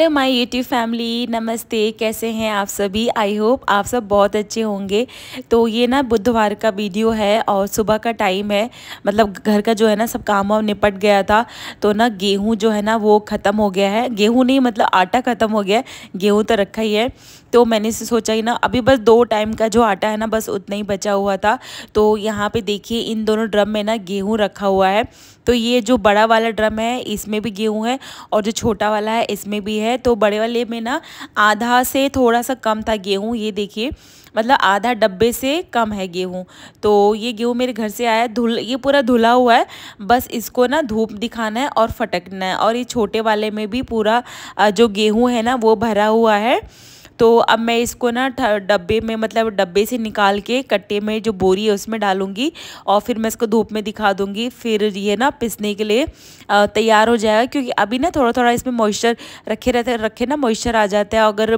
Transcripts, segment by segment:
hello my YouTube family नमस्ते कैसे हैं आप सभी आई होप आप सब बहुत अच्छे होंगे तो ये ना बुधवार का वीडियो है और सुबह का टाइम है मतलब घर का जो है ना सब काम वाम निपट गया था तो ना गेहूं जो है ना वो ख़त्म हो गया है गेहूं नहीं मतलब आटा ख़त्म हो गया है गेहूँ तो रखा ही है तो मैंने इसे सोचा ही ना अभी बस दो टाइम का जो आटा है ना बस उतना ही बचा हुआ था तो यहाँ पर देखिए इन दोनों ड्रम में ना गेहूँ रखा हुआ है तो ये जो बड़ा वाला ड्रम है इसमें भी गेहूँ है और जो छोटा वाला है इसमें भी है तो बड़े वाले में ना आधा से थोड़ा सा कम था गेहूँ ये देखिए मतलब आधा डब्बे से कम है गेहूँ तो ये गेहूँ मेरे घर से आया धुल ये पूरा धुला हुआ है बस इसको ना धूप दिखाना है और फटकना है और ये छोटे वाले में भी पूरा जो गेहूँ है ना वो भरा हुआ है तो अब मैं इसको ना डब्बे में मतलब डब्बे से निकाल के कट्टे में जो बोरी है उसमें डालूँगी और फिर मैं इसको धूप में दिखा दूँगी फिर ये ना पिसने के लिए तैयार हो जाएगा क्योंकि अभी ना थोड़ा थोड़ा इसमें मॉइस्चर रखे रहते रखे ना मॉइस्चर आ जाता है अगर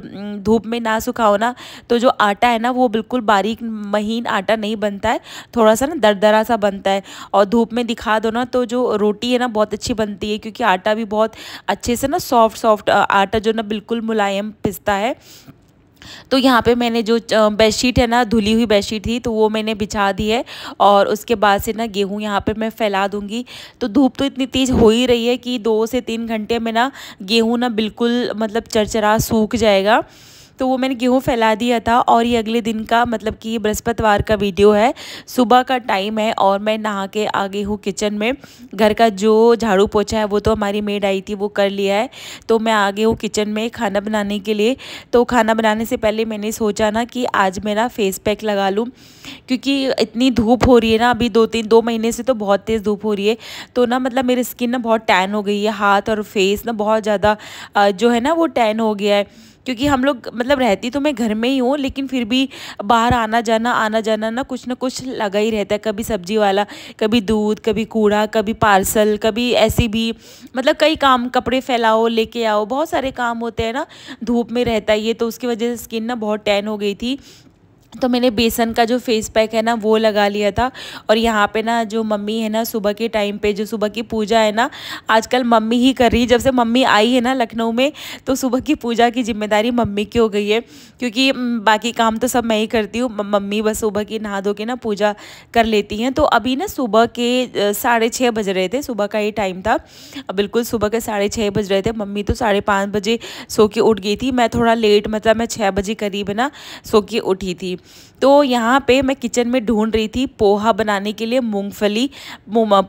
धूप में ना सुखाओ ना तो जो आटा है ना वो बिल्कुल बारीक महीन आटा नहीं बनता है थोड़ा सा ना दरदरा सा बनता है और धूप में दिखा दो ना तो जो रोटी है ना बहुत अच्छी बनती है क्योंकि आटा भी बहुत अच्छे से ना सॉफ्ट सॉफ्ट आटा जो ना बिल्कुल मुलायम पिसता है तो यहाँ पे मैंने जो बेडशीट है ना धुली हुई बेडशीट थी तो वो मैंने बिछा दी है और उसके बाद से ना गेहूँ यहाँ पे मैं फैला दूँगी तो धूप तो इतनी तेज़ हो ही रही है कि दो से तीन घंटे में ना गेहूँ ना बिल्कुल मतलब चरचरा सूख जाएगा तो वो मैंने गेहूँ फैला दिया था और ये अगले दिन का मतलब कि बृहस्पतिवार का वीडियो है सुबह का टाइम है और मैं नहा के आ गई हूँ किचन में घर का जो झाड़ू पोछा है वो तो हमारी मेड आई थी वो कर लिया है तो मैं आ गई हूँ किचन में खाना बनाने के लिए तो खाना बनाने से पहले मैंने सोचा ना कि आज मेरा फेस पैक लगा लूँ क्योंकि इतनी धूप हो रही है ना अभी दो तीन दो महीने से तो बहुत तेज़ धूप हो रही है तो ना मतलब मेरी स्किन ना बहुत टैन हो गई है हाथ और फेस ना बहुत ज़्यादा जो है ना वो टैन हो गया है क्योंकि हम लोग मतलब रहती तो मैं घर में ही हूँ लेकिन फिर भी बाहर आना जाना आना जाना ना कुछ ना कुछ लगा ही रहता है कभी सब्जी वाला कभी दूध कभी कूड़ा कभी पार्सल कभी ऐसी भी मतलब कई काम कपड़े फैलाओ लेके आओ बहुत सारे काम होते हैं ना धूप में रहता है ये तो उसकी वजह से स्किन ना बहुत टैन हो गई थी तो मैंने बेसन का जो फेस पैक है ना वो लगा लिया था और यहाँ पे ना जो मम्मी है ना सुबह के टाइम पे जो सुबह की पूजा है ना आजकल मम्मी ही कर रही जब से मम्मी आई है ना लखनऊ में तो सुबह की पूजा की जिम्मेदारी मम्मी की हो गई है क्योंकि बाकी काम तो सब मैं ही करती हूँ मम्मी बस सुबह की नहा धो के ना पूजा कर लेती हैं तो अभी ना सुबह के साढ़े छः बज रहे थे सुबह का ये टाइम था बिल्कुल सुबह के साढ़े छः बज रहे थे मम्मी तो साढ़े पाँच बजे सो के उठ गई थी मैं थोड़ा लेट मतलब मैं छः बजे करीब ना सो के उठी थी तो यहाँ पे मैं किचन में ढूंढ रही थी पोहा बनाने के लिए मूंगफली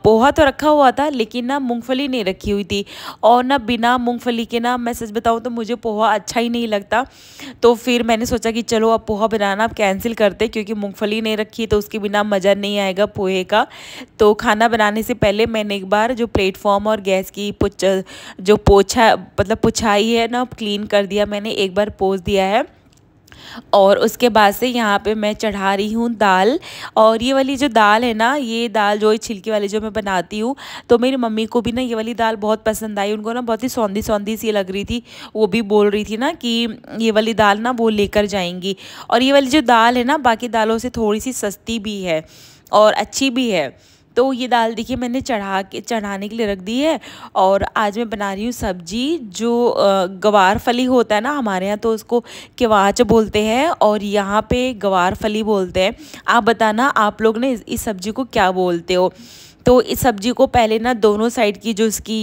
पोहा तो रखा हुआ था लेकिन ना मूंगफली नहीं रखी हुई थी और ना बिना मूंगफली के ना मैं सच बताऊँ तो मुझे पोहा अच्छा ही नहीं लगता तो फिर मैंने सोचा कि चलो अब पोहा बनाना आप कैंसिल करते क्योंकि मूँगफली नहीं रखी तो उसके बिना मज़ा नहीं आएगा पोहे का तो खाना बनाने से पहले मैंने एक बार जो प्लेटफॉर्म और गैस की जो पोछा मतलब पुछाई है ना क्लीन कर दिया मैंने एक बार पोस दिया है और उसके बाद से यहाँ पे मैं चढ़ा रही हूँ दाल और ये वाली जो दाल है ना ये दाल जो छिलके वाली जो मैं बनाती हूँ तो मेरी मम्मी को भी ना ये वाली दाल बहुत पसंद आई उनको ना बहुत ही सौंधी सौंधी सी लग रही थी वो भी बोल रही थी ना कि ये वाली दाल ना वो लेकर जाएंगी और ये वाली जो दाल है ना बाकी दालों से थोड़ी सी सस्ती भी है और अच्छी भी है तो ये दाल देखिए मैंने चढ़ा के चढ़ाने के लिए रख दी है और आज मैं बना रही हूँ सब्जी जो गवार फली होता है ना हमारे यहाँ तो उसको केवाच बोलते हैं और यहाँ पे गवार फली बोलते हैं आप बताना आप लोग ने इस सब्जी को क्या बोलते हो तो इस सब्जी को पहले ना दोनों साइड की जो इसकी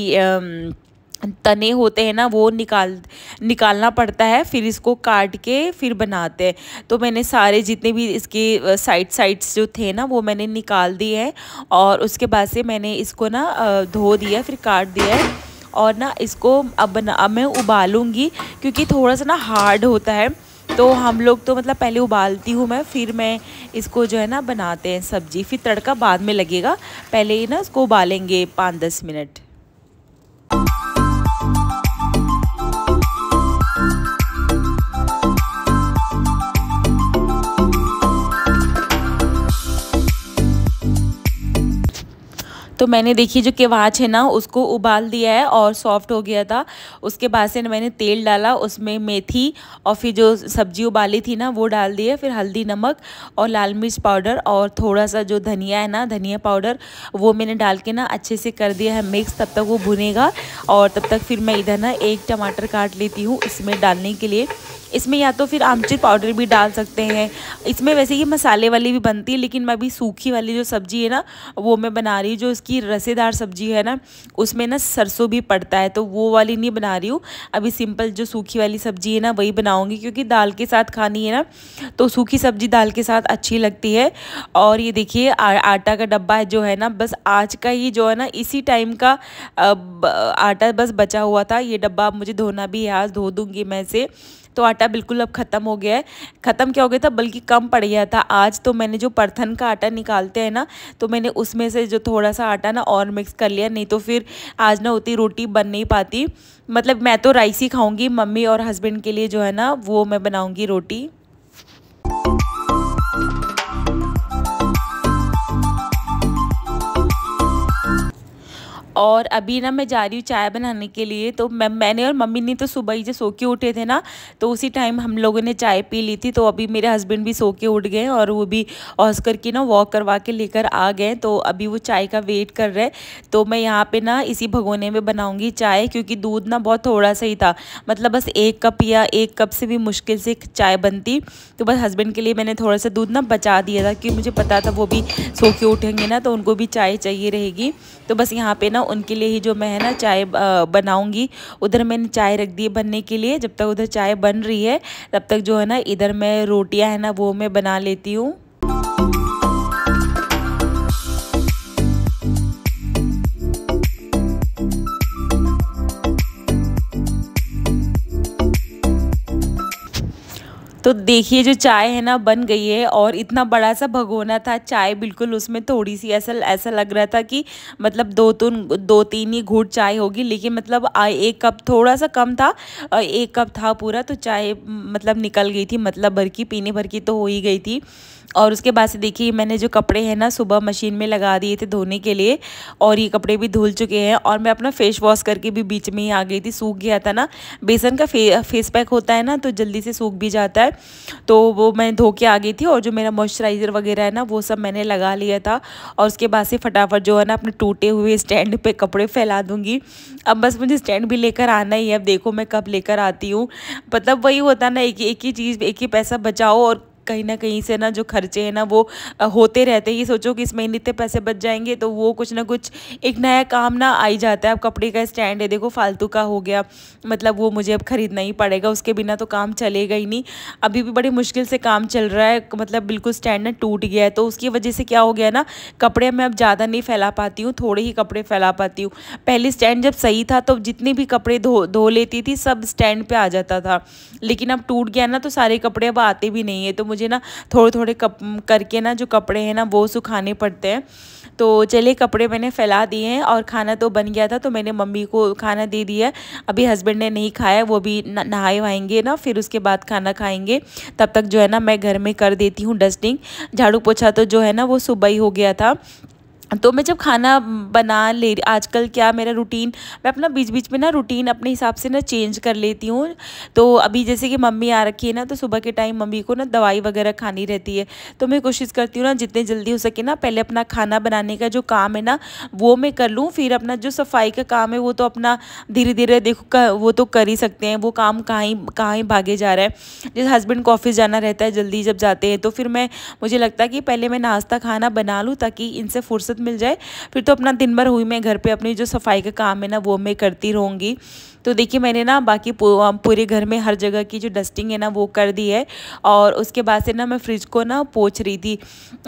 तने होते हैं ना वो निकाल निकालना पड़ता है फिर इसको काट के फिर बनाते हैं तो मैंने सारे जितने भी इसके साइड साइड्स जो थे ना वो मैंने निकाल दिए हैं और उसके बाद से मैंने इसको ना धो दिया फिर काट दिया है और ना इसको अब बना अब मैं उबालूँगी क्योंकि थोड़ा सा ना हार्ड होता है तो हम लोग तो मतलब पहले उबालती हूँ मैं फिर मैं इसको जो है ना बनाते हैं सब्ज़ी फिर तड़का बाद में लगेगा पहले ही ना इसको उबालेंगे पाँच दस मिनट तो मैंने देखी जो केवाच है ना उसको उबाल दिया है और सॉफ्ट हो गया था उसके बाद से मैंने तेल डाला उसमें मेथी और फिर जो सब्जी उबाली थी ना वो डाल दिए फिर हल्दी नमक और लाल मिर्च पाउडर और थोड़ा सा जो धनिया है ना धनिया पाउडर वो मैंने डाल के ना अच्छे से कर दिया है मिक्स तब तक वो भुनेगा और तब तक फिर मैं इधर ना एक टमाटर काट लेती हूँ इसमें डालने के लिए इसमें या तो फिर आमचूर पाउडर भी डाल सकते हैं इसमें वैसे ये मसाले वाली भी बनती है लेकिन मैं अभी सूखी वाली जो सब्ज़ी है ना वो मैं बना रही हूँ जो इसकी की रसेदार सब्जी है ना उसमें ना सरसों भी पड़ता है तो वो वाली नहीं बना रही हूँ अभी सिंपल जो सूखी वाली सब्जी है ना वही बनाऊँगी क्योंकि दाल के साथ खानी है ना तो सूखी सब्जी दाल के साथ अच्छी लगती है और ये देखिए आटा का डब्बा है जो है ना बस आज का ही जो है ना इसी टाइम का आटा बस बचा हुआ था ये डब्बा मुझे धोना भी है आज धो दूँगी मैं से तो आटा बिल्कुल अब ख़त्म हो गया है ख़त्म क्या हो गया था बल्कि कम पड़ गया था आज तो मैंने जो परथन का आटा निकालते हैं ना तो मैंने उसमें से जो थोड़ा सा आटा ना और मिक्स कर लिया नहीं तो फिर आज ना उतनी रोटी बन नहीं पाती मतलब मैं तो राइस ही खाऊँगी मम्मी और हस्बैंड के लिए जो है ना वो मैं बनाऊँगी रोटी और अभी ना मैं जा रही हूँ चाय बनाने के लिए तो मैं मैंने और मम्मी ने तो सुबह ही जो सो के उठे थे ना तो उसी टाइम हम लोगों ने चाय पी ली थी तो अभी मेरे हस्बैंड भी सो के उठ गए और वो भी ऑस्कर की ना वॉक करवा के लेकर आ गए तो अभी वो चाय का वेट कर रहे तो मैं यहाँ पर ना इसी भगोने में बनाऊँगी चाय क्योंकि दूध ना बहुत थोड़ा सा ही था मतलब बस एक कप या एक कप से भी मुश्किल से चाय बनती तो बस हस्बैंड के लिए मैंने थोड़ा सा दूध ना बचा दिया था क्योंकि मुझे पता था वो भी सो के उठेंगे ना तो उनको भी चाय चाहिए रहेगी तो बस यहाँ पर ना ना उनके लिए ही जो मैं है ना चाय बनाऊंगी उधर मैंने चाय रख दी है बनने के लिए जब तक उधर चाय बन रही है तब तक जो है ना इधर मैं रोटियाँ है ना वो मैं बना लेती हूँ तो देखिए जो चाय है ना बन गई है और इतना बड़ा सा भगोना था चाय बिल्कुल उसमें थोड़ी सी ऐसा ऐसा लग रहा था कि मतलब दो तीन दो तीन ही घूट चाय होगी लेकिन मतलब एक कप थोड़ा सा कम था एक कप था पूरा तो चाय मतलब निकल गई थी मतलब भर की पीने भर की तो हो ही गई थी और उसके बाद से देखिए मैंने जो कपड़े हैं ना सुबह मशीन में लगा दिए थे धोने के लिए और ये कपड़े भी धुल चुके हैं और मैं अपना फेस वॉश करके भी बीच में ही आ गई थी सूख गया था ना बेसन का फे, फेस पैक होता है ना तो जल्दी से सूख भी जाता है तो वो मैं धो के आ गई थी और जो मेरा मॉइस्चराइज़र वगैरह है ना वो सब मैंने लगा लिया था और उसके बाद से फटाफट जो है ना अपने टूटे हुए स्टैंड पे कपड़े फैला दूँगी अब बस मुझे स्टैंड भी लेकर आना ही है अब देखो मैं कब लेकर आती हूँ मतलब वही होता ना एक ही चीज़ एक ही पैसा बचाओ और कहीं ना कहीं से ना जो खर्चे हैं ना वो होते रहते हैं ये सोचो कि इस महीने इतने पैसे बच जाएंगे तो वो कुछ ना कुछ एक नया काम ना आ ही जाता है अब कपड़े का स्टैंड है देखो फालतू का हो गया मतलब वो मुझे अब ख़रीदना ही पड़ेगा उसके बिना तो काम चलेगा ही नहीं अभी भी बड़ी मुश्किल से काम चल रहा है मतलब बिल्कुल स्टैंड ना टूट गया है तो उसकी वजह से क्या हो गया ना कपड़े मैं अब ज़्यादा नहीं फैला पाती हूँ थोड़े ही कपड़े फैला पाती हूँ पहले स्टैंड जब सही था तो जितने भी कपड़े धो धो लेती थी सब स्टैंड पर आ जाता था लेकिन अब टूट गया ना तो सारे कपड़े अब आते भी नहीं है तो मुझे मुझे ना थोड़े थोड़े कप करके ना जो कपड़े हैं ना वो सुखाने पड़ते हैं तो चले कपड़े मैंने फैला दिए हैं और खाना तो बन गया था तो मैंने मम्मी को खाना दे दिया अभी हस्बैंड ने नहीं खाया वो भी नहाए वहाएंगे ना फिर उसके बाद खाना खाएंगे तब तक जो है ना मैं घर में कर देती हूँ डस्टिंग झाड़ू पोछा तो जो है ना वो सुबह ही हो गया था तो मैं जब खाना बना ले आजकल क्या मेरा रूटीन मैं अपना बीच बीच में ना रूटीन अपने हिसाब से ना चेंज कर लेती हूँ तो अभी जैसे कि मम्मी आ रखी है ना तो सुबह के टाइम मम्मी को ना दवाई वगैरह खानी रहती है तो मैं कोशिश करती हूँ ना जितने जल्दी हो सके ना पहले अपना खाना बनाने का जो काम है ना वो मैं कर लूँ फिर अपना जो सफाई का काम है वो तो अपना धीरे धीरे देखो वो तो कर ही सकते हैं वो काम कहाँ ही कहाँ ही भागे जा रहा है जैसे हस्बैंड को ऑफिस जाना रहता है जल्दी जब जाते हैं तो फिर मैं मुझे लगता है कि पहले मैं नाश्ता खाना बना लूँ ताकि इनसे फुर्सत मिल जाए फिर तो अपना दिन भर हुई मैं घर पर अपनी जो सफाई का काम है ना वो मैं करती रहूँगी तो देखिए मैंने ना बाकी पूरे घर में हर जगह की जो डस्टिंग है ना वो कर दी है और उसके बाद से ना मैं फ्रिज को ना पोछ रही थी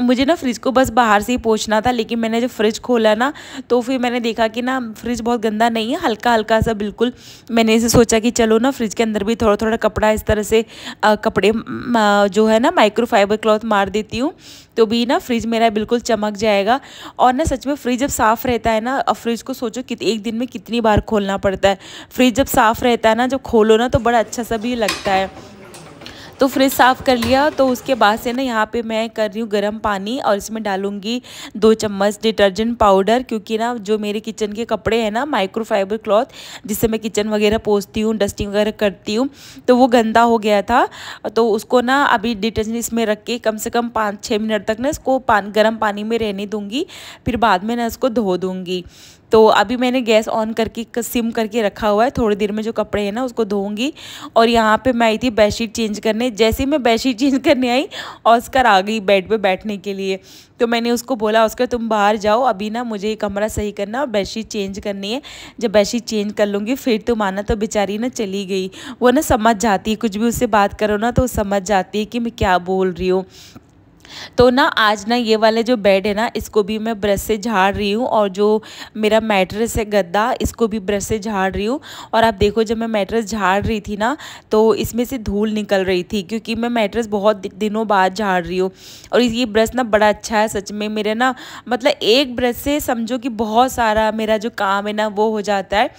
मुझे ना फ्रिज को बस बाहर से ही पोछना था लेकिन मैंने जब फ्रिज खोला ना तो फिर मैंने देखा कि ना फ्रिज बहुत गंदा नहीं है हल्का हल्का सा बिल्कुल मैंने इसे सोचा कि चलो ना फ्रिज के अंदर भी थोड़ा थोड़ा कपड़ा इस तरह से आ, कपड़े जो है ना माइक्रोफाइबर क्लॉथ मार देती हूँ तो भी ना फ्रिज मेरा बिल्कुल चमक जाएगा और ना सच में फ्रिज जब साफ़ रहता है ना फ्रिज को सोचो कि एक दिन में कितनी बार खोलना पड़ता है फ्रिज जब साफ़ रहता है ना जब खोलो ना तो बड़ा अच्छा सा भी लगता है तो फ्रिज साफ़ कर लिया तो उसके बाद से ना यहाँ पे मैं कर रही हूँ गर्म पानी और इसमें डालूँगी दो चम्मच डिटर्जेंट पाउडर क्योंकि ना जो मेरे किचन के कपड़े हैं ना माइक्रोफाइबर क्लॉथ जिससे मैं किचन वगैरह पोसती हूँ डस्टिंग वगैरह करती हूँ तो वो गंदा हो गया था तो उसको ना अभी डिटर्जेंट इसमें रख के कम से कम पाँच छः मिनट तक ना इसको पान गर्म पानी में रहने दूँगी फिर बाद में ना इसको धो दूँगी तो अभी मैंने गैस ऑन करके सिम करके रखा हुआ है थोड़ी देर में जो कपड़े हैं ना उसको धोऊंगी और यहाँ पे मैं आई थी बेडशीट चेंज करने जैसे ही मैं बेड चेंज करने आई ऑस्कर आ गई बेड पे बैठने के लिए तो मैंने उसको बोला ऑस्कर तुम बाहर जाओ अभी ना मुझे ये कमरा सही करना और बेडशीट चेंज करनी है जब बेड चेंज कर लूँगी फिर तुम आना तो बेचारी ना चली गई वो ना समझ जाती है कुछ भी उससे बात करो ना तो समझ जाती है कि मैं क्या बोल रही हूँ तो ना आज ना ये वाले जो बेड है ना इसको भी मैं ब्रश से झाड़ रही हूँ और जो मेरा मैट्रेस है गद्दा इसको भी ब्रश से झाड़ रही हूँ और आप देखो जब मैं मैट्रेस झाड़ रही थी ना तो इसमें से धूल निकल रही थी क्योंकि मैं मैट्रेस बहुत दिनों बाद झाड़ रही हूँ और ये ब्रश ना बड़ा अच्छा है सच में मेरे ना मतलब एक ब्रश से समझो कि बहुत सारा मेरा जो काम है ना वो हो जाता है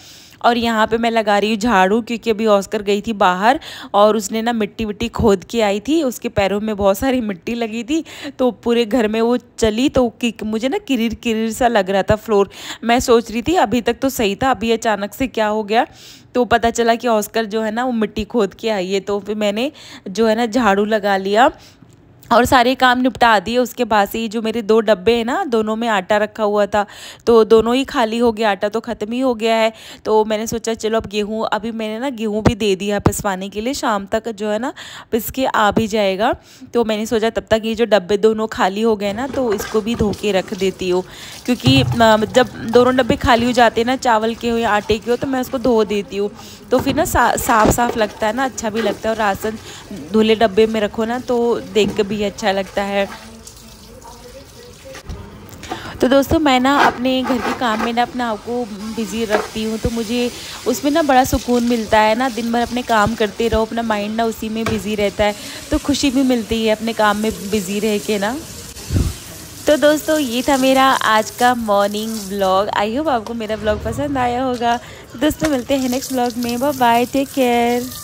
और यहाँ पे मैं लगा रही हूँ झाड़ू क्योंकि अभी ऑस्कर गई थी बाहर और उसने ना मिट्टी विट्टी खोद के आई थी उसके पैरों में बहुत सारी मिट्टी लगी थी तो पूरे घर में वो चली तो मुझे ना किरिर किरिर सा लग रहा था फ्लोर मैं सोच रही थी अभी तक तो सही था अभी अचानक से क्या हो गया तो पता चला कि ऑस्कर जो है ना वो मिट्टी खोद के आई है तो फिर मैंने जो है ना झाड़ू लगा लिया और सारे काम निपटा दिए उसके बाद से ही जो मेरे दो डब्बे हैं ना दोनों में आटा रखा हुआ था तो दोनों ही खाली हो गया आटा तो ख़त्म ही हो गया है तो मैंने सोचा चलो अब गेहूँ अभी मैंने ना गेहूँ भी दे दिया पिसवाने के लिए शाम तक जो है ना पिस के आ भी जाएगा तो मैंने सोचा तब तक ये जो डब्बे दोनों खाली हो गए ना तो इसको भी धो के रख देती हूँ क्योंकि जब दोनों डब्बे खाली हो जाते हैं ना चावल के हो या आटे के हो तो मैं उसको धो देती हूँ तो फिर ना साफ साफ लगता है ना अच्छा भी लगता है और राशन धुले डब्बे में रखो ना तो देख के भी अच्छा लगता है तो दोस्तों मैं ना अपने घर के काम में ना अपने आप को बिज़ी रखती हूँ तो मुझे उसमें ना बड़ा सुकून मिलता है ना दिन भर अपने काम करते रहो अपना माइंड ना उसी में बिज़ी रहता है तो खुशी भी मिलती है अपने काम में बिज़ी रह के ना तो दोस्तों ये था मेरा आज का मॉर्निंग ब्लॉग आई होप आपको मेरा ब्लॉग पसंद आया होगा दोस्तों मिलते हैं नेक्स्ट ब्लॉग में बाय टेक केयर